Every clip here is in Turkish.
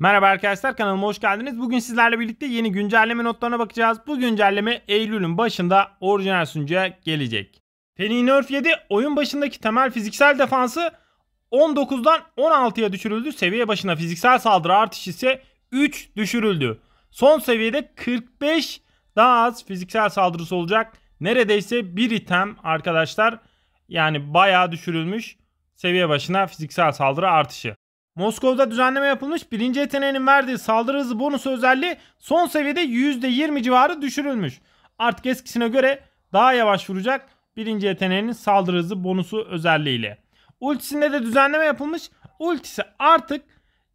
Merhaba arkadaşlar kanalıma hoş geldiniz. Bugün sizlerle birlikte yeni güncelleme notlarına bakacağız. Bu güncelleme Eylül'ün başında orijinal sunucuya gelecek. Penny Nerf 7 oyun başındaki temel fiziksel defansı 19'dan 16'ya düşürüldü. Seviye başına fiziksel saldırı artış ise 3 düşürüldü. Son seviyede 45 daha az fiziksel saldırısı olacak. Neredeyse bir item arkadaşlar yani bayağı düşürülmüş seviye başına fiziksel saldırı artışı. Moskova'da düzenleme yapılmış. Birinci yeteneğinin verdiği saldırı hızı bonusu özelliği son seviyede %20 civarı düşürülmüş. Artık eskisine göre daha yavaş vuracak birinci yeteneğinin saldırı hızı bonusu özelliğiyle. Ultisinde de düzenleme yapılmış. Ultisi artık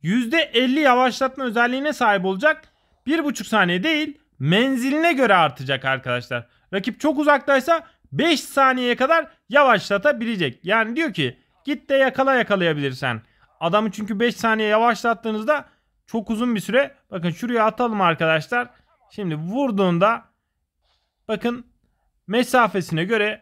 %50 yavaşlatma özelliğine sahip olacak. 1,5 saniye değil menziline göre artacak arkadaşlar. Rakip çok uzaktaysa 5 saniyeye kadar yavaşlatabilecek. Yani diyor ki git de yakala yakalayabilirsen. Adamı çünkü 5 saniye yavaşlattığınızda çok uzun bir süre. Bakın şuraya atalım arkadaşlar. Şimdi vurduğunda bakın mesafesine göre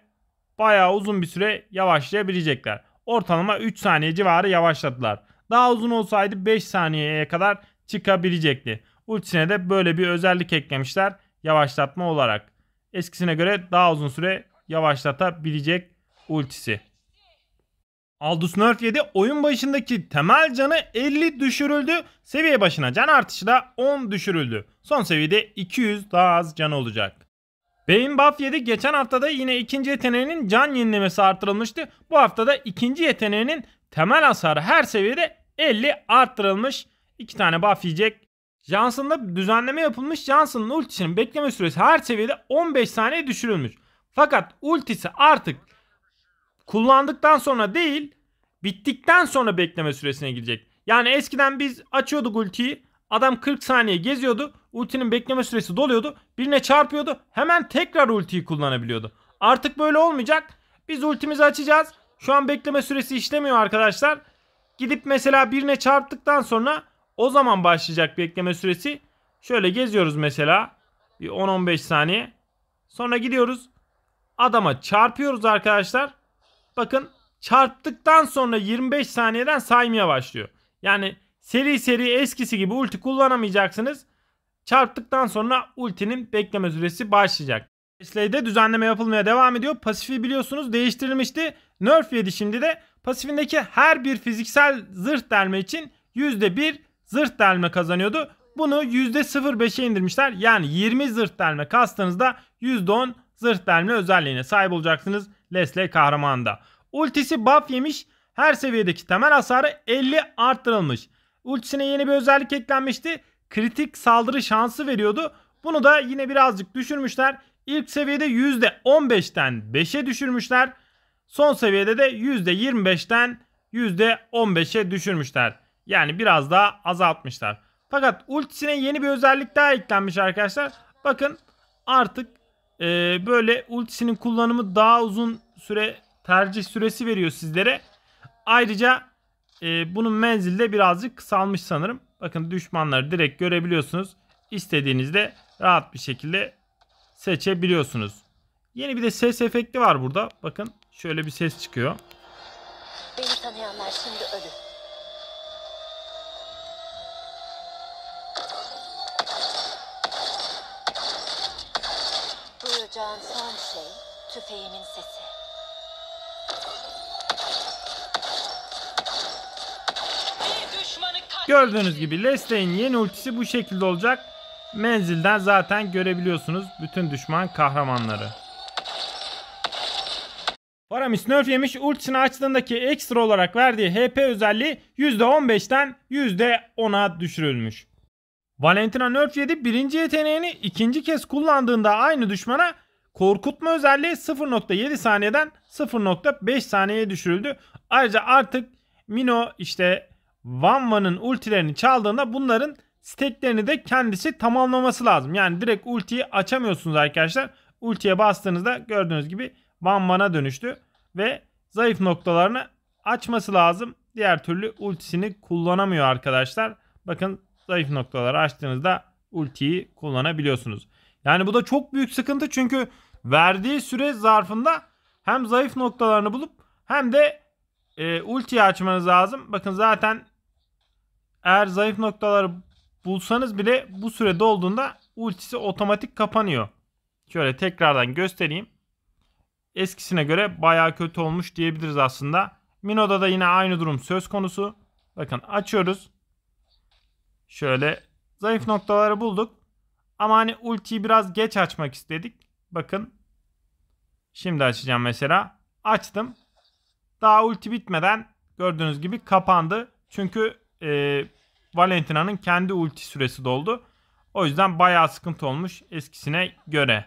bayağı uzun bir süre yavaşlayabilecekler. Ortalama 3 saniye civarı yavaşlattılar. Daha uzun olsaydı 5 saniyeye kadar çıkabilecekti. Ultisine de böyle bir özellik eklemişler yavaşlatma olarak. Eskisine göre daha uzun süre yavaşlatabilecek ultisi. Aldous Nerd 7 oyun başındaki temel canı 50 düşürüldü. Seviye başına can artışı da 10 düşürüldü. Son seviyede 200 daha az can olacak. Beyin Buff 7 geçen haftada yine ikinci yeteneğinin can yenilemesi arttırılmıştı. Bu haftada ikinci yeteneğinin temel hasarı her seviyede 50 arttırılmış. 2 tane buff yiyecek. Johnson'da düzenleme yapılmış. Johnson'ın ultisinin bekleme süresi her seviyede 15 saniye düşürülmüş. Fakat ultisi artık kullandıktan sonra değil bittikten sonra bekleme süresine girecek. Yani eskiden biz açıyorduk ultiyi adam 40 saniye geziyordu ultinin bekleme süresi doluyordu birine çarpıyordu hemen tekrar ultiyi kullanabiliyordu. Artık böyle olmayacak biz ultimizi açacağız şu an bekleme süresi işlemiyor arkadaşlar. Gidip mesela birine çarptıktan sonra o zaman başlayacak bekleme süresi. Şöyle geziyoruz mesela bir 10-15 saniye sonra gidiyoruz adama çarpıyoruz arkadaşlar. Bakın çarptıktan sonra 25 saniyeden saymaya başlıyor. Yani seri seri eskisi gibi ulti kullanamayacaksınız. Çarptıktan sonra ultinin bekleme süresi başlayacak. Slade düzenleme yapılmaya devam ediyor. Pasifi biliyorsunuz değiştirilmişti. Nerf yedi şimdi de. Pasifindeki her bir fiziksel zırh delme için %1 zırh delme kazanıyordu. Bunu %05'e indirmişler. Yani 20 zırh delme kastığınızda %10 zırh delme özelliğine sahip olacaksınız. Leslie kahramanda. Ultisi buff yemiş. Her seviyedeki temel hasarı 50 arttırılmış. Ultisine yeni bir özellik eklenmişti. Kritik saldırı şansı veriyordu. Bunu da yine birazcık düşürmüşler. İlk seviyede %15'ten 5'e düşürmüşler. Son seviyede de %25'ten %15'e düşürmüşler. Yani biraz daha azaltmışlar. Fakat ultisine yeni bir özellik daha eklenmiş arkadaşlar. Bakın artık e, böyle ultisinin kullanımı daha uzun süre tercih süresi veriyor sizlere. Ayrıca e, bunun menzilde birazcık kısalmış sanırım. Bakın düşmanları direkt görebiliyorsunuz. İstediğinizde rahat bir şekilde seçebiliyorsunuz. Yeni bir de ses efekti var burada. Bakın şöyle bir ses çıkıyor. Beni tanıyanlar şimdi ölür. duyacağın son şey tüfeğimin sesi. Gördüğünüz gibi Lestey'in yeni ultisi bu şekilde olacak. Menzilden zaten görebiliyorsunuz bütün düşman kahramanları. Varamis nerf yemiş ultisini açtığındaki ekstra olarak verdiği HP özelliği %15'ten %10'a düşürülmüş. Valentina nerf yedi birinci yeteneğini ikinci kez kullandığında aynı düşmana Korkutma özelliği 0.7 saniyeden 0.5 saniyeye düşürüldü. Ayrıca artık Mino işte Vanva'nın ultilerini çaldığında bunların steklerini de kendisi tamamlaması lazım. Yani direkt ultiyi açamıyorsunuz arkadaşlar. Ultiye bastığınızda gördüğünüz gibi Vanva'na dönüştü. Ve zayıf noktalarını açması lazım. Diğer türlü ultisini kullanamıyor arkadaşlar. Bakın zayıf noktaları açtığınızda ultiyi kullanabiliyorsunuz. Yani bu da çok büyük sıkıntı çünkü verdiği süre zarfında hem zayıf noktalarını bulup hem de e, ultiyi açmanız lazım. Bakın zaten eğer zayıf noktaları bulsanız bile bu sürede olduğunda ultisi otomatik kapanıyor. Şöyle tekrardan göstereyim. Eskisine göre baya kötü olmuş diyebiliriz aslında. Mino'da da yine aynı durum söz konusu. Bakın açıyoruz. Şöyle zayıf noktaları bulduk. Ama hani ultiyi biraz geç açmak istedik. Bakın. Şimdi açacağım mesela. Açtım. Daha ulti bitmeden gördüğünüz gibi kapandı. Çünkü e, Valentina'nın kendi ulti süresi doldu. O yüzden bayağı sıkıntı olmuş eskisine göre.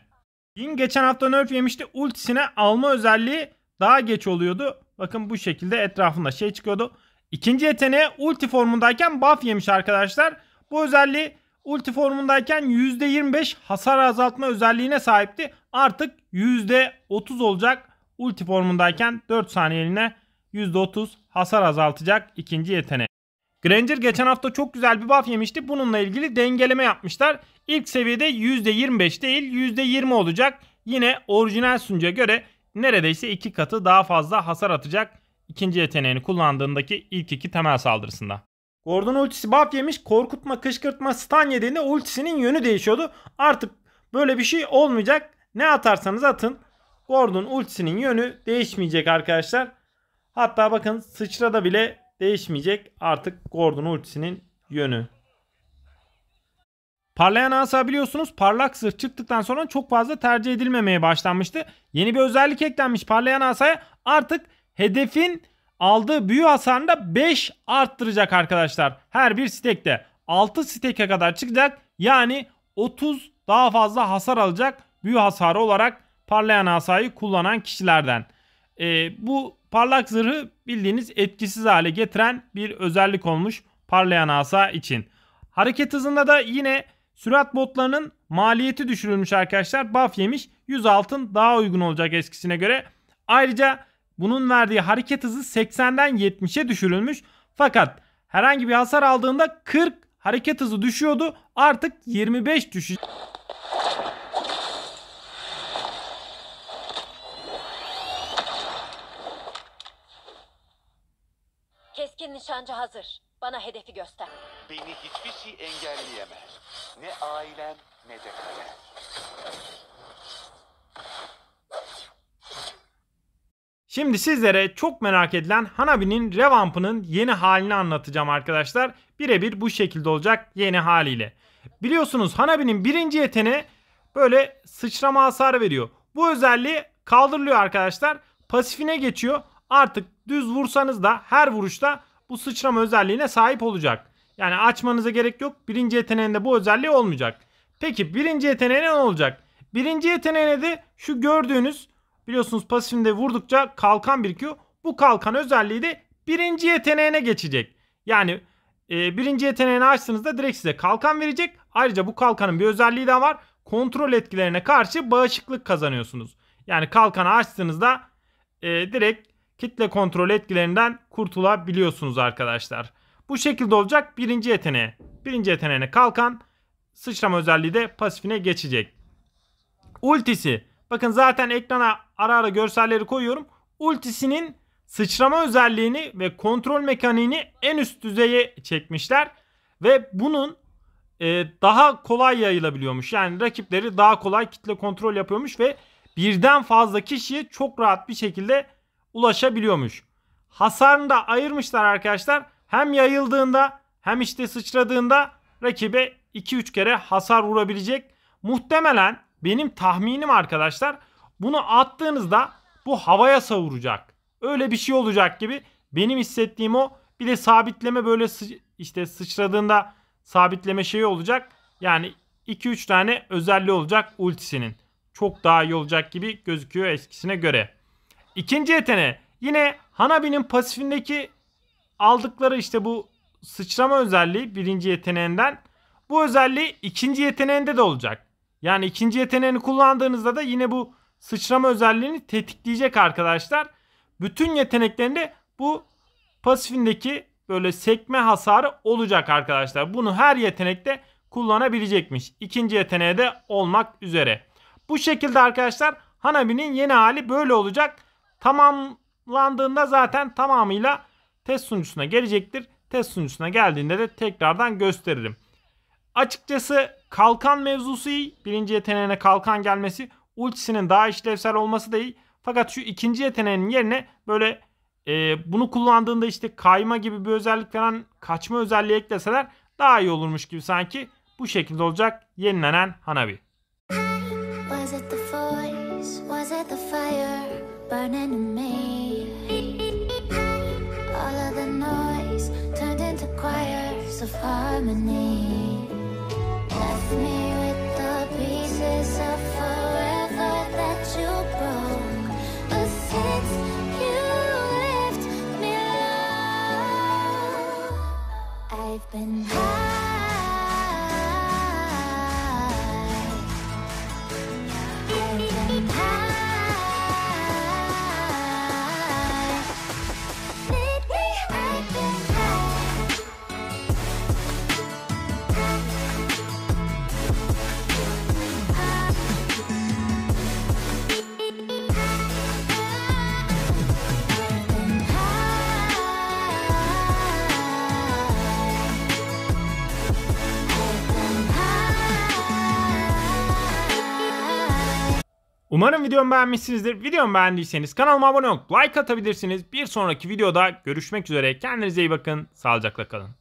Yin geçen hafta nerf yemişti. Ultisine alma özelliği daha geç oluyordu. Bakın bu şekilde etrafında şey çıkıyordu. İkinci yeteneği ulti formundayken buff yemiş arkadaşlar. Bu özelliği Ulti formundayken %25 hasar azaltma özelliğine sahipti. Artık %30 olacak. Ulti formundayken 4 saniyeliğine %30 hasar azaltacak ikinci yeteneği. Granger geçen hafta çok güzel bir buff yemişti. Bununla ilgili dengeleme yapmışlar. İlk seviyede %25 değil %20 olacak. Yine orijinal sunucuya göre neredeyse iki katı daha fazla hasar atacak ikinci yeteneğini kullandığındaki ilk iki temel saldırısında. Gordon ultisi buff yemiş. Korkutma, kışkırtma, stun yediğinde ultisinin yönü değişiyordu. Artık böyle bir şey olmayacak. Ne atarsanız atın. Gordon ultisinin yönü değişmeyecek arkadaşlar. Hatta bakın sıçrada bile değişmeyecek artık Gordon ultisinin yönü. Parlayan asa biliyorsunuz parlak zırh çıktıktan sonra çok fazla tercih edilmemeye başlanmıştı. Yeni bir özellik eklenmiş parlayan asaya artık hedefin aldığı büyü hasarında 5 arttıracak arkadaşlar. Her bir stekte 6 steke kadar çıkacak. Yani 30 daha fazla hasar alacak büyü hasarı olarak parlayan asayı kullanan kişilerden. E, bu parlak zırhı bildiğiniz etkisiz hale getiren bir özellik olmuş parlayan asa için. Hareket hızında da yine sürat botlarının maliyeti düşürülmüş arkadaşlar. Buff yemiş 100 altın daha uygun olacak eskisine göre. Ayrıca bunun verdiği hareket hızı 80'den 70'e düşürülmüş. Fakat herhangi bir hasar aldığında 40 hareket hızı düşüyordu. Artık 25 düşüyor. Keskin nişancı hazır. Bana hedefi göster. Beni hiçbir şey engelleyemez. Ne ailem ne de kader. Şimdi sizlere çok merak edilen Hanabi'nin revampının yeni halini anlatacağım arkadaşlar. Birebir bu şekilde olacak yeni haliyle. Biliyorsunuz Hanabi'nin birinci yeteneği böyle sıçrama hasarı veriyor. Bu özelliği kaldırılıyor arkadaşlar. Pasifine geçiyor. Artık düz vursanız da her vuruşta bu sıçrama özelliğine sahip olacak. Yani açmanıza gerek yok. Birinci yeteneğinde bu özelliği olmayacak. Peki birinci yeteneğine ne olacak? Birinci yeteneğine de şu gördüğünüz Biliyorsunuz pasifinde vurdukça kalkan birikiyor. Bu kalkan özelliği de birinci yeteneğine geçecek. Yani e, birinci yeteneğini açtığınızda direkt size kalkan verecek. Ayrıca bu kalkanın bir özelliği daha var. Kontrol etkilerine karşı bağışıklık kazanıyorsunuz. Yani kalkanı açtığınızda e, direkt kitle kontrol etkilerinden kurtulabiliyorsunuz arkadaşlar. Bu şekilde olacak birinci yeteneğe. Birinci yeteneğine kalkan sıçrama özelliği de pasifine geçecek. Ultisi Bakın zaten ekrana ara ara görselleri koyuyorum. Ultisinin sıçrama özelliğini ve kontrol mekaniğini en üst düzeye çekmişler. Ve bunun e, daha kolay yayılabiliyormuş. Yani rakipleri daha kolay kitle kontrol yapıyormuş ve birden fazla kişiye çok rahat bir şekilde ulaşabiliyormuş. Hasarını da ayırmışlar arkadaşlar. Hem yayıldığında hem işte sıçradığında rakibe 2-3 kere hasar vurabilecek. Muhtemelen benim tahminim arkadaşlar bunu attığınızda bu havaya savuracak. Öyle bir şey olacak gibi benim hissettiğim o. Bir de sabitleme böyle sı işte sıçradığında sabitleme şeyi olacak. Yani 2-3 tane özelliği olacak ultisinin. Çok daha iyi olacak gibi gözüküyor eskisine göre. İkinci yetene, yine Hanabi'nin pasifindeki aldıkları işte bu sıçrama özelliği birinci yeteneğinden. Bu özelliği ikinci yeteneğinde de olacak. Yani ikinci yeteneğini kullandığınızda da yine bu sıçrama özelliğini tetikleyecek arkadaşlar. Bütün yeteneklerinde bu pasifindeki böyle sekme hasarı olacak arkadaşlar. Bunu her yetenekte kullanabilecekmiş. İkinci yeteneğe de olmak üzere. Bu şekilde arkadaşlar Hanabi'nin yeni hali böyle olacak. Tamamlandığında zaten tamamıyla test sunucusuna gelecektir. Test sunucusuna geldiğinde de tekrardan gösteririm. Açıkçası Kalkan mevzusu iyi. Birinci yeteneğine kalkan gelmesi. Ultisinin daha işlevsel olması da iyi. Fakat şu ikinci yeteneğinin yerine böyle e, bunu kullandığında işte kayma gibi bir özellik falan kaçma özelliği ekleseler daha iyi olurmuş gibi sanki. Bu şekilde olacak yenilenen Hanabi. All of the noise turned into choirs of harmony And. Umarım videomu beğenmişsinizdir. Videomu beğendiyseniz kanalıma abone olup like atabilirsiniz. Bir sonraki videoda görüşmek üzere. Kendinize iyi bakın. Sağlıcakla kalın.